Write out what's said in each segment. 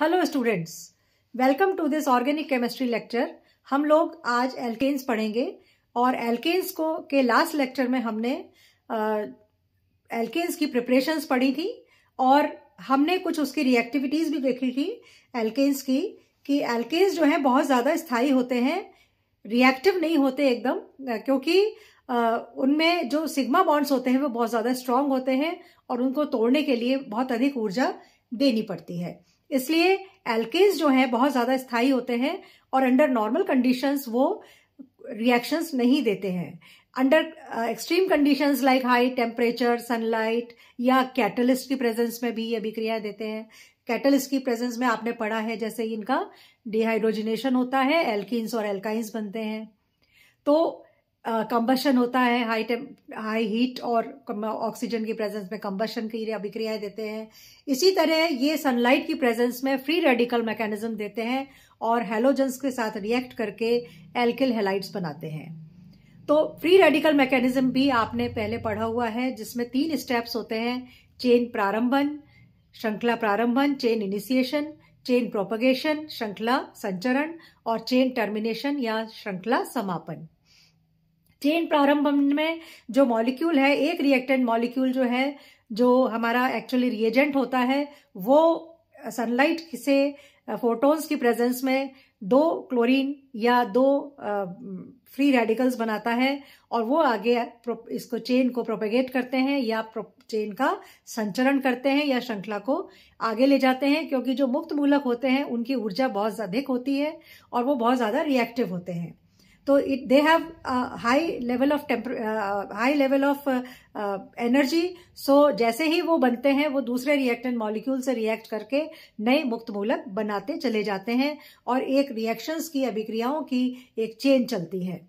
hello students welcome to this organic chemistry lecture हम लोग आज एल्केन्स पढ़ेंगे और एल्केन्स को के लास्ट लेक्चर में हमने एल्केन्स की प्रिपरेशंस पढ़ी थी और हमने कुछ उसकी रिएक्टिविटीज भी देखी थी एल्केन्स की कि एल्केन्स जो हैं बहुत ज़्यादा स्थायी होते हैं रिएक्टिव नहीं होते एकदम क्योंकि उनमें जो सिग्मा बॉन्ड्स होते हैं वो बहुत ज़्यादा स्ट्रांग होते हैं और उनको तोड़ने के लिए बहुत अधिक ऊर्जा देनी पड़ती है इसलिए एल्केज जो है बहुत ज्यादा स्थायी होते हैं और अंडर नॉर्मल कंडीशंस वो रिएक्शंस नहीं देते हैं under extreme conditions like high temperature sunlight या कैटलिस्ट की प्रेजेंस में भी ये क्रिया देते हैं कैटलिस्ट की प्रेजेंस में आपने पढ़ा है जैसे इनका डिहाइड्रोजिनेशन होता है एल्किन्स और एल्काइंस बनते हैं तो कंबशन होता है हाई टेम हाई हीट और ऑक्सीजन की प्रेजेंस में कंबशन की अभिक्रियाएं देते हैं इसी तरह ये सनलाइट की प्रेजेंस में फ्री रेडिकल मैकेनिज्म देते हैं और हेलोजन्स के साथ रिएक्ट करके एल्किल हेलाइट्स बनाते हैं तो फ्री रेडिकल मैकेनिज्म भी आपने पहले पढ़ा हुआ है जिसमें तीन स्टेप्स होते हैं चेन प्रारंभन श्रृंखला प्रारंभन चेन इनिशिएशन चेन प्रोपगेशन श्रृंखला संचरण और चेन टर्मिनेशन या श्रृंखला समापन चेन प्रारंभ में जो मॉलिक्यूल है एक रिएक्टेंट मॉलिक्यूल जो है जो हमारा एक्चुअली रिएजेंट होता है वो सनलाइट से फोटोन्स uh, की प्रेजेंस में दो क्लोरीन या दो फ्री uh, रेडिकल्स बनाता है और वो आगे इसको चेन को प्रोपेगेट करते हैं या चेन का संचरण करते हैं या श्रृंखला को आगे ले जाते हैं क्योंकि जो मुक्त मूलक होते हैं उनकी ऊर्जा बहुत अधिक होती है और वो बहुत ज़्यादा रिएक्टिव होते हैं तो it they have high level of temper high level of energy so जैसे ही वो बनते हैं वो दूसरे रिएक्टेंट मॉलिक्यूल से रिएक्ट करके नए मुक्त मूलक बनाते चले जाते हैं और एक रिएक्शंस की अभिक्रियाओं की एक चेन चलती है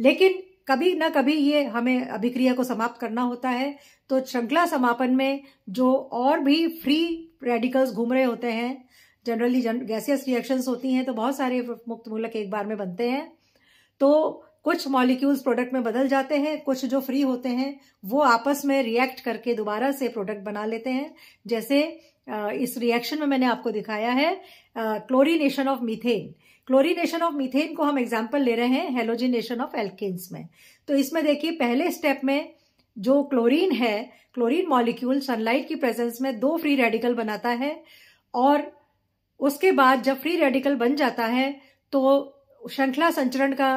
लेकिन कभी ना कभी ये हमें अभिक्रिया को समाप्त करना होता है तो श्रृंखला समापन में जो और भी फ्री रेडिकल्स घूम रहे होते हैं जनरली जन, गैसियस रिएक्शंस होती हैं तो बहुत सारे मुक्त मूलक एक बार में बनते हैं तो कुछ मॉलिक्यूल्स प्रोडक्ट में बदल जाते हैं कुछ जो फ्री होते हैं वो आपस में रिएक्ट करके दोबारा से प्रोडक्ट बना लेते हैं जैसे इस रिएक्शन में मैंने आपको दिखाया है chlorination of methane chlorination of methane को हम एग्जाम्पल ले रहे हैं हेलोजिनेशन ऑफ एल्किस में तो इसमें देखिए पहले स्टेप में जो क्लोरीन है क्लोरीन मॉलिक्यूल सनलाइट की प्रेजेंस में दो फ्री रेडिकल बनाता है और उसके बाद जब फ्री रेडिकल बन जाता है तो श्रृंखला संचरण का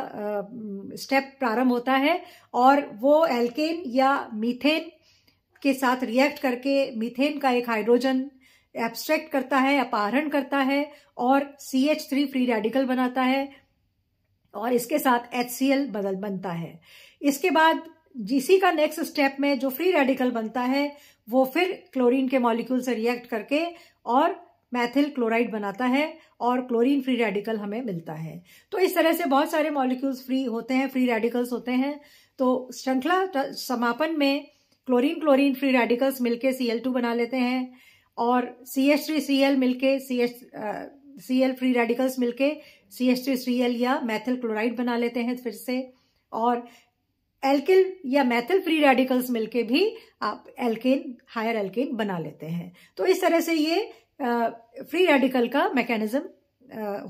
स्टेप प्रारंभ होता है और वो एल्केन या मीथेन के साथ रिएक्ट करके मीथेन का एक हाइड्रोजन एब्स्ट्रैक्ट करता है अपहरण करता है और C H three free radical बनाता है और इसके साथ एच सी एल बदल बनता है इसके बाद जीसी का नेक्स्ट स्टेप में जो फ्री रेडिकल बनता है वो फिर क्लोरीन के मॉलिक्यूल से रिएक्ट करके और मैथिल क्लोराइड बनाता है और क्लोरीन फ्री रेडिकल हमें मिलता है तो इस तरह से बहुत सारे मॉलिक्यूल्स फ्री होते हैं फ्री रेडिकल्स होते हैं तो श्रृंखला समापन में क्लोरीन क्लोरीन फ्री रेडिकल्स मिलके Cl2 बना लेते हैं और CH3Cl मिलके CH Cl फ्री रेडिकल्स मिलके CH3Cl या मैथिल क्लोराइड बना लेते हैं फिर से और एल्किल या मैथिल फ्री रेडिकल्स मिलके भी आप एल्केन हायर एल्केन बना लेते हैं तो इस तरह से ये फ्री रेडिकल का मैकेनिज्म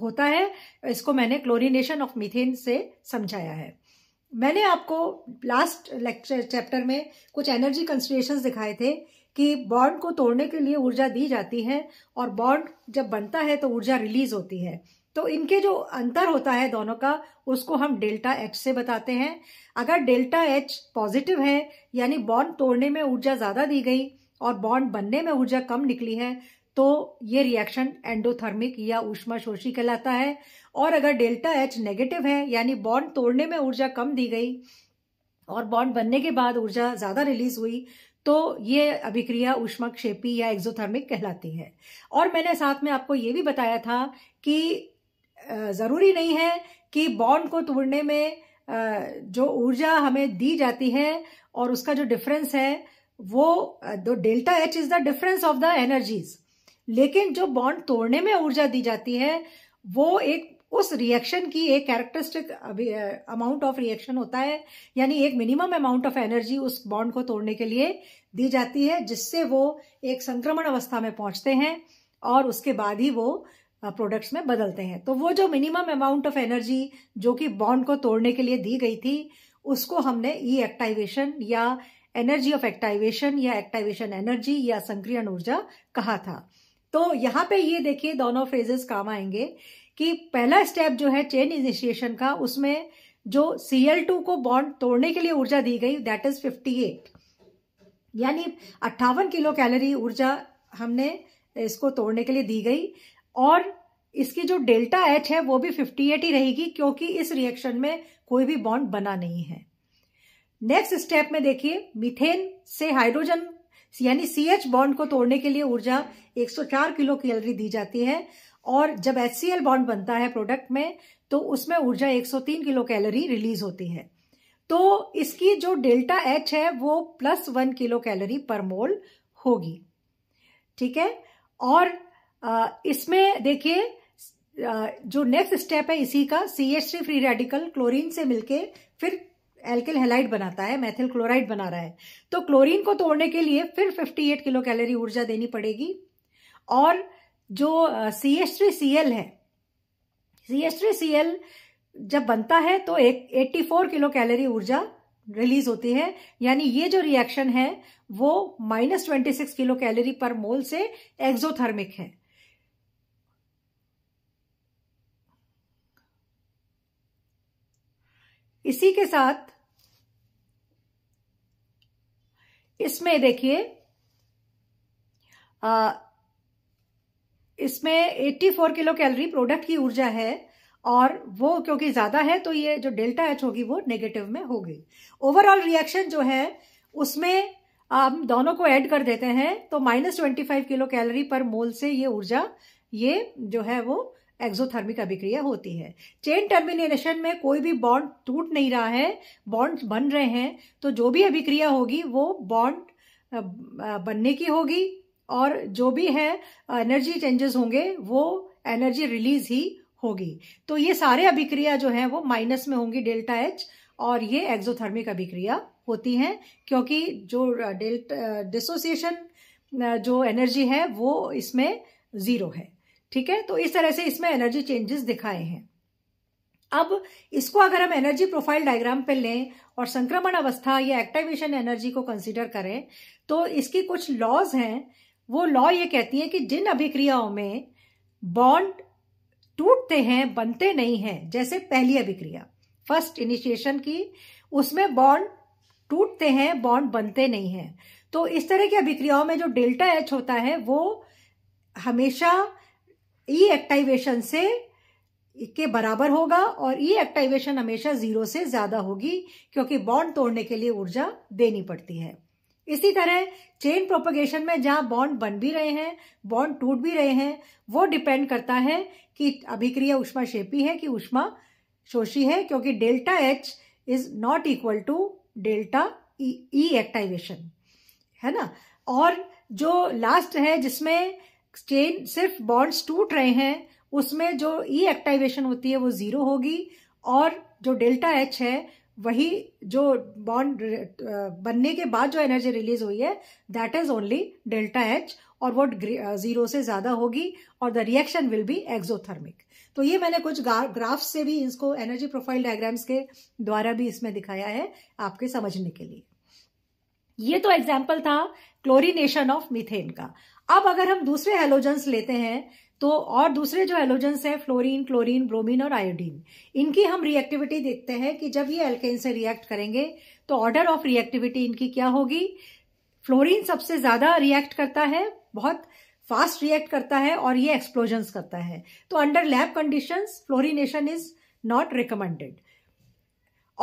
होता है इसको मैंने क्लोरिनेशन ऑफ मीथेन से समझाया है मैंने आपको लास्ट लेक्चर चैप्टर में कुछ एनर्जी कंसिडरेशन दिखाए थे कि बॉन्ड को तोड़ने के लिए ऊर्जा दी जाती है और बॉन्ड जब बनता है तो ऊर्जा रिलीज होती है तो इनके जो अंतर होता है दोनों का उसको हम डेल्टा एच से बताते हैं अगर डेल्टा एच पॉजिटिव है यानी बॉन्ड तोड़ने में ऊर्जा ज्यादा दी गई और बॉन्ड बनने में ऊर्जा कम निकली है तो ये रिएक्शन एंडोथर्मिक या ऊष्मा शोषी कहलाता है और अगर डेल्टा एच नेगेटिव है यानी बॉन्ड तोड़ने में ऊर्जा कम दी गई और बॉन्ड बनने के बाद ऊर्जा ज्यादा रिलीज हुई तो ये अभिक्रिया क्षेपी या एक्सोथर्मिक कहलाती है और मैंने साथ में आपको ये भी बताया था कि जरूरी नहीं है कि बॉन्ड को तोड़ने में जो ऊर्जा हमें दी जाती है और उसका जो डिफरेंस है वो तो delta H is the difference of the energies लेकिन जो बॉन्ड तोड़ने में ऊर्जा दी जाती है वो एक उस रिएक्शन की एक कैरेक्टरिस्टिक अमाउंट ऑफ रिएक्शन होता है यानी एक मिनिमम अमाउंट ऑफ एनर्जी उस बॉन्ड को तोड़ने के लिए दी जाती है जिससे वो एक संक्रमण अवस्था में पहुंचते हैं और उसके बाद ही वो प्रोडक्ट्स में बदलते हैं तो वो जो मिनिमम अमाउंट ऑफ एनर्जी जो कि बॉन्ड को तोड़ने के लिए दी गई थी उसको हमने ई एक्टाइवेशन या एनर्जी ऑफ एक्टाइवेशन या एक्टाइवेशन एनर्जी या संक्रियण ऊर्जा कहा था तो यहाँ पे ये देखिए दोनों फ्रेजेस काम आएंगे कि पहला स्टेप जो है चेन इनिशिएशन का उसमें जो Cl2 को बॉन्ड तोड़ने के लिए ऊर्जा दी गई दैट इज 58 यानी अट्ठावन किलो कैलोरी ऊर्जा हमने इसको तोड़ने के लिए दी गई और इसकी जो डेल्टा एच है वो भी 58 ही रहेगी क्योंकि इस रिएक्शन में कोई भी बॉन्ड बना नहीं है नेक्स्ट स्टेप में देखिए मीथेन से हाइड्रोजन यानी सी एच बॉन्ड को तोड़ने के लिए ऊर्जा 104 किलो कैलोरी दी जाती है और जब एच सी एल बॉन्ड बनता है प्रोडक्ट में तो उसमें ऊर्जा 103 किलो कैलोरी रिलीज होती है तो इसकी जो डेल्टा एच है वो plus one kilo calorie per मोल होगी ठीक है और इसमें देखिए जो नेक्स्ट स्टेप है इसी का C H three free radical chlorine से मिलके फिर एल्किल हेलाइड बनाता है मैथिल क्लोराइड बना रहा है तो क्लोरीन को तोड़ने के लिए फिर 58 किलो कैलोरी ऊर्जा देनी पड़ेगी और जो सी सी एल है सी सी एल जब बनता है तो एक 84 किलो कैलोरी ऊर्जा रिलीज होती है यानी ये जो रिएक्शन है वो minus twenty six kilo calorie per mole से एक्सोथर्मिक है इसी के साथ इसमें देखिए इसमें 84 किलो कैलोरी प्रोडक्ट की ऊर्जा है और वो क्योंकि ज्यादा है तो ये जो डेल्टा एच होगी वो नेगेटिव में होगी ओवरऑल रिएक्शन जो है उसमें हम दोनों को ऐड कर देते हैं तो minus twenty five kilo calorie per mole से ये ऊर्जा ये जो है वो एक्सोथर्मिक अभिक्रिया होती है चेन टर्मिनेशन में कोई भी बॉन्ड टूट नहीं रहा है बॉन्ड बन रहे हैं तो जो भी अभिक्रिया होगी वो बॉन्ड बनने की होगी और जो भी है एनर्जी चेंजेस होंगे वो एनर्जी रिलीज ही होगी तो ये सारे अभिक्रिया जो है वो माइनस में होंगी डेल्टा एच और ये एक्सोथर्मिक अभिक्रिया होती है क्योंकि जो डेल्टा डिसोसिएशन जो एनर्जी है वो इसमें ज़ीरो है ठीक है तो इस तरह से इसमें एनर्जी चेंजेस दिखाए हैं अब इसको अगर हम एनर्जी प्रोफाइल डायग्राम पे लें और संक्रमण अवस्था या एक्टिवेशन एनर्जी को कंसिडर करें तो इसकी कुछ लॉज हैं वो लॉ ये कहती है कि जिन अभिक्रियाओं में बॉन्ड टूटते हैं बनते नहीं हैं जैसे पहली अभिक्रिया फर्स्ट इनिशिएशन की उसमें बॉन्ड टूटते हैं बॉन्ड बनते नहीं हैं तो इस तरह की अभिक्रियाओं में जो डेल्टा एच होता है वो हमेशा ई e एक्टाइवेशन से के बराबर होगा और ई e एक्टाइवेशन हमेशा जीरो से ज्यादा होगी क्योंकि बॉन्ड तोड़ने के लिए ऊर्जा देनी पड़ती है इसी तरह चेन प्रोपोगेशन में जहां बॉन्ड बन भी रहे हैं बॉन्ड टूट भी रहे हैं वो डिपेंड करता है कि अभिक्रिया उष्मा शेपी है कि उष्मा शोषी है क्योंकि delta H is not equal to delta E activation है ना और जो लास्ट है जिसमें चेन सिर्फ बॉन्ड्स टूट रहे हैं उसमें जो ई e एक्टिवेशन होती है वो जीरो होगी और जो डेल्टा एच है वही जो बॉन्ड बनने के बाद जो एनर्जी रिलीज हुई है that is only delta H और वो जीरो से ज्यादा होगी और the reaction will be exothermic तो ये मैंने कुछ ग्राफ से भी इसको एनर्जी प्रोफाइल डायग्राम्स के द्वारा भी इसमें दिखाया है आपके समझने के लिए ये तो एग्जाम्पल था क्लोरीनेशन ऑफ मिथेन का अब अगर हम दूसरे हेलोजेंस लेते हैं तो और दूसरे जो एलोजेंस हैं फ्लोरीन क्लोरीन ब्रोमीन और आयोडीन इनकी हम रिएक्टिविटी देखते हैं कि जब ये एल्केन से रिएक्ट करेंगे तो ऑर्डर ऑफ रिएक्टिविटी इनकी क्या होगी फ्लोरीन सबसे ज्यादा रिएक्ट करता है बहुत फास्ट रिएक्ट करता है और ये एक्सप्लोजन करता है तो under lab condition fluorination is not recommended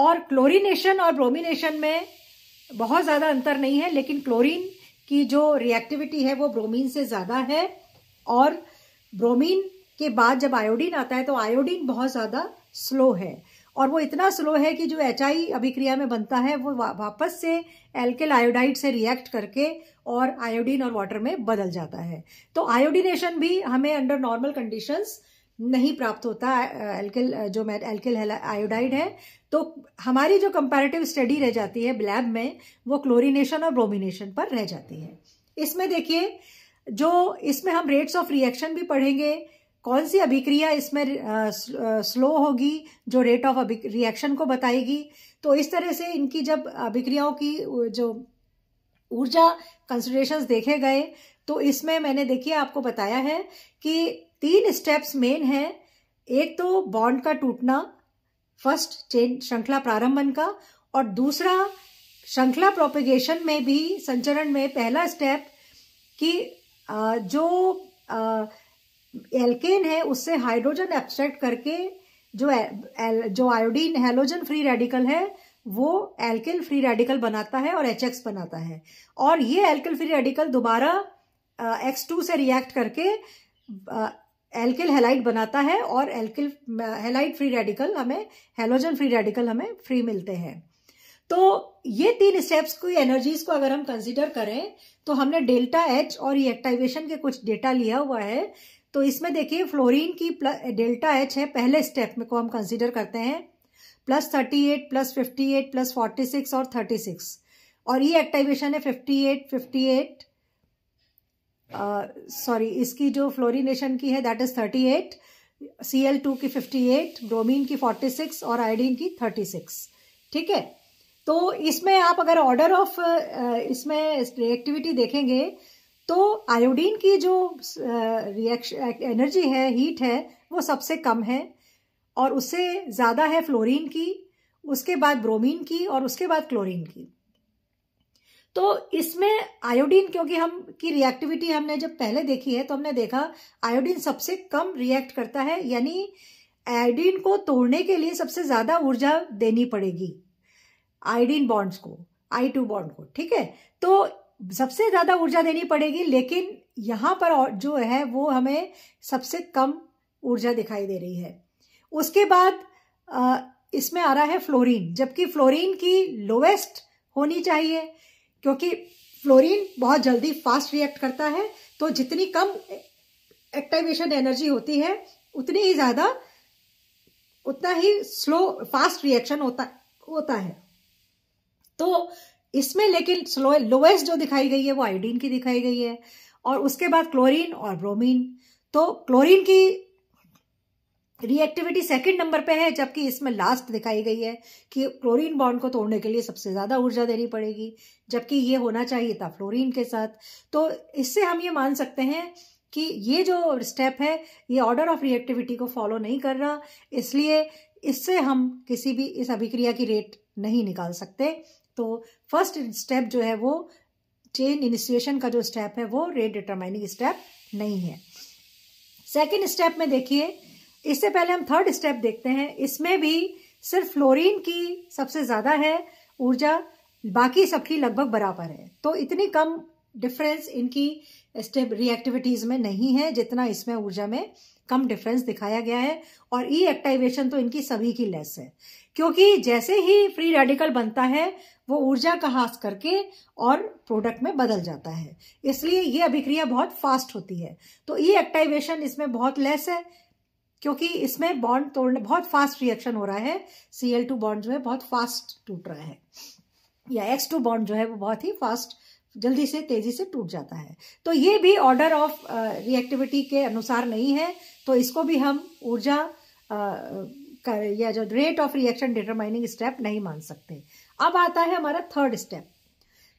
और क्लोरीनेशन और ब्रोमिनेशन में बहुत ज्यादा अंतर नहीं है लेकिन क्लोरीन की जो रिएक्टिविटी है वो ब्रोमीन से ज़्यादा है और ब्रोमीन के बाद जब आयोडीन आता है तो आयोडीन बहुत ज़्यादा स्लो है और वो इतना स्लो है कि जो एच अभिक्रिया में बनता है वो वापस से एल्केल आयोडाइड से रिएक्ट करके और आयोडीन और वाटर में बदल जाता है तो आयोडीनेशन भी हमें अंडर नॉर्मल कंडीशंस नहीं प्राप्त होता एल्किल जो एल्किल आयोडाइड है तो हमारी जो कंपैरेटिव स्टडी रह जाती है लैब में वो क्लोरीनेशन और ब्रोमिनेशन पर रह जाती है इसमें देखिए जो इसमें हम रेट्स ऑफ रिएक्शन भी पढ़ेंगे कौन सी अभिक्रिया इसमें स्लो होगी जो रेट ऑफ रिएक्शन को बताएगी तो इस तरह से इनकी जब अभिक्रियाओं की जो ऊर्जा कंसिड्रेशन देखे गए तो इसमें मैंने देखिए आपको बताया है कि तीन स्टेप्स मेन है एक तो बॉन्ड का टूटना फर्स्ट चेन श्रृंखला प्रारंभन का और दूसरा श्रृंखला प्रोपिगेशन में भी संचरण में पहला स्टेप कि जो एल्केन है उससे हाइड्रोजन एब्स्ट्रैक्ट करके जो एल, जो आयोडीन हेलोजन फ्री रेडिकल है वो एल्किल फ्री रेडिकल बनाता है और एच बनाता है और ये एल्किल फ्री रेडिकल दोबारा एक्स टू से रिएक्ट करके एल्किल हेलाइट बनाता है और एल्किल हेलाइट फ्री रेडिकल हमें हेलोजन फ्री रेडिकल हमें फ्री मिलते हैं तो ये तीन स्टेप्स की एनर्जीज को अगर हम कंसिडर करें तो हमने डेल्टा एच और रिएक्टाइवेशन के कुछ डेटा लिया हुआ है तो इसमें देखिए फ्लोरीन की डेल्टा एच है पहले स्टेप में को हम कंसिडर करते हैं plus thirty eight plus fifty eight plus forty six और थर्टी सिक्स और ये एक्टिवेशन है fifty eight fifty eight sorry uh, इसकी जो फ्लोरिनेशन की है that is thirty eight C L two की फिफ्टी एट ब्रोमीन की फोर्टी सिक्स और आयोडीन की थर्टी सिक्स ठीक है तो इसमें आप अगर ऑर्डर ऑफ uh, uh, इसमें रिएक्टिविटी देखेंगे तो आयोडीन की जो रिएक्शन एनर्जी है हीट है वो सबसे कम है और उससे ज़्यादा है फ्लोरीन की उसके बाद ब्रोमीन की और उसके बाद क्लोरीन की तो इसमें आयोडीन क्योंकि हम की रिएक्टिविटी हमने जब पहले देखी है तो हमने देखा आयोडीन सबसे कम रिएक्ट करता है यानी आयोडीन को तोड़ने के लिए सबसे ज्यादा ऊर्जा देनी पड़ेगी आयोडीन बॉन्ड्स को आई टू बॉन्ड को ठीक है तो सबसे ज्यादा ऊर्जा देनी पड़ेगी लेकिन यहां पर जो है वो हमें सबसे कम ऊर्जा दिखाई दे रही है उसके बाद इसमें आ रहा है फ्लोरीन जबकि फ्लोरीन की लोवेस्ट होनी चाहिए क्योंकि फ्लोरीन बहुत जल्दी फास्ट रिएक्ट करता है तो जितनी कम एक्टिवेशन एनर्जी होती है उतनी ही ज़्यादा उतना ही स्लो फास्ट रिएक्शन होता होता है तो इसमें लेकिन स्लो लोएस्ट जो दिखाई गई है वो आयोडीन की दिखाई गई है और उसके बाद क्लोरीन और ब्रोमीन तो क्लोरीन की रिएक्टिविटी सेकंड नंबर पे है जबकि इसमें लास्ट दिखाई गई है कि क्लोरीन बॉन्ड को तोड़ने के लिए सबसे ज़्यादा ऊर्जा देनी पड़ेगी जबकि ये होना चाहिए था फ्लोरीन के साथ तो इससे हम ये मान सकते हैं कि ये जो स्टेप है ये ऑर्डर ऑफ रिएक्टिविटी को फॉलो नहीं कर रहा इसलिए इससे हम किसी भी इस अभिक्रिया की रेट नहीं निकाल सकते तो फर्स्ट स्टेप जो है वो चेन इनिशिएशन का जो स्टेप है वो रेट डिटरमाइनिंग स्टेप नहीं है सेकेंड स्टेप में देखिए इससे पहले हम थर्ड स्टेप देखते हैं इसमें भी सिर्फ फ्लोरीन की सबसे ज्यादा है ऊर्जा बाकी सबकी लगभग बराबर है तो इतनी कम डिफरेंस इनकी स्टेप रिएक्टिविटीज में नहीं है जितना इसमें ऊर्जा में कम डिफरेंस दिखाया गया है और ई एक्टिवेशन तो इनकी सभी की लेस है क्योंकि जैसे ही फ्री रेडिकल बनता है वो ऊर्जा का हास करके और प्रोडक्ट में बदल जाता है इसलिए ये अभिक्रिया बहुत फास्ट होती है तो ई एक्टिवेशन इसमें बहुत लेस है क्योंकि इसमें बॉन्ड तोड़ने बहुत फास्ट रिएक्शन हो रहा है सी एल टू बॉन्ड जो है बहुत फास्ट टूट रहा है या एक्स टू बॉन्ड जो है वो बहुत ही फास्ट जल्दी से तेजी से टूट जाता है तो ये भी ऑर्डर ऑफ रिएक्टिविटी के अनुसार नहीं है तो इसको भी हम ऊर्जा uh, या जो rate of reaction determining step नहीं मान सकते अब आता है हमारा थर्ड स्टेप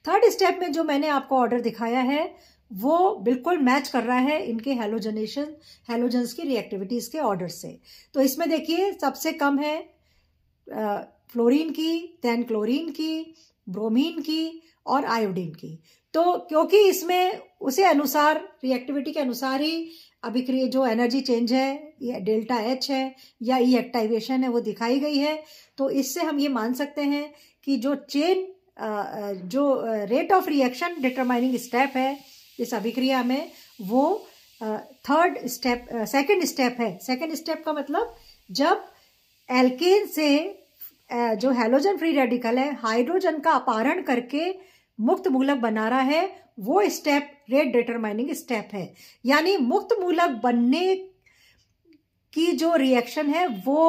थर्ड स्टेप में जो मैंने आपको ऑर्डर दिखाया है वो बिल्कुल मैच कर रहा है इनके हेलोजनेशन हेलोजन्स की रिएक्टिविटीज के ऑर्डर से तो इसमें देखिए सबसे कम है फ्लोरीन की देन क्लोरीन की ब्रोमीन की और आयोडीन की तो क्योंकि इसमें उसे अनुसार रिएक्टिविटी के अनुसार ही अभिक्रिय जो एनर्जी चेंज है या डेल्टा एच है या ई एक्टाइवेशन है वो दिखाई गई है तो इससे हम ये मान सकते हैं कि जो चेन जो rate of reaction determining step है इस अभिक्रिया में वो थर्ड स्टेप सेकंड स्टेप है सेकंड स्टेप का मतलब जब एल्केन से जो हेलोजन फ्री रेडिकल है हाइड्रोजन का अपहरण करके मुक्त मूलक बना रहा है वो स्टेप रेट डिटरमाइनिंग स्टेप है यानी मुक्त मूलक बनने की जो रिएक्शन है वो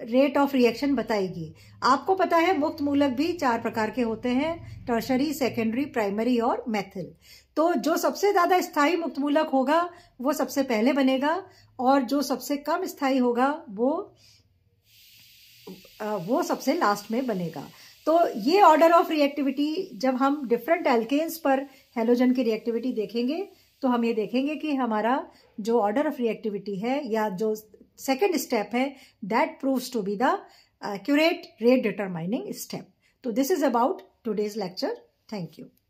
रेट ऑफ रिएक्शन बताएगी आपको पता है मुक्त मूलक भी चार प्रकार के होते हैं टर्शरी सेकेंडरी प्राइमरी और मैथिल तो जो सबसे ज़्यादा स्थायी मुक्तमूलक होगा वो सबसे पहले बनेगा और जो सबसे कम स्थायी होगा वो वो सबसे लास्ट में बनेगा तो ये ऑर्डर ऑफ रिएक्टिविटी जब हम डिफरेंट एल्केन्स पर हेलोजन की रिएक्टिविटी देखेंगे तो हम ये देखेंगे कि हमारा जो ऑर्डर ऑफ रिएक्टिविटी है या जो सेकेंड स्टेप है that proves to be the accurate rate determining step तो this is about today's lecture thank you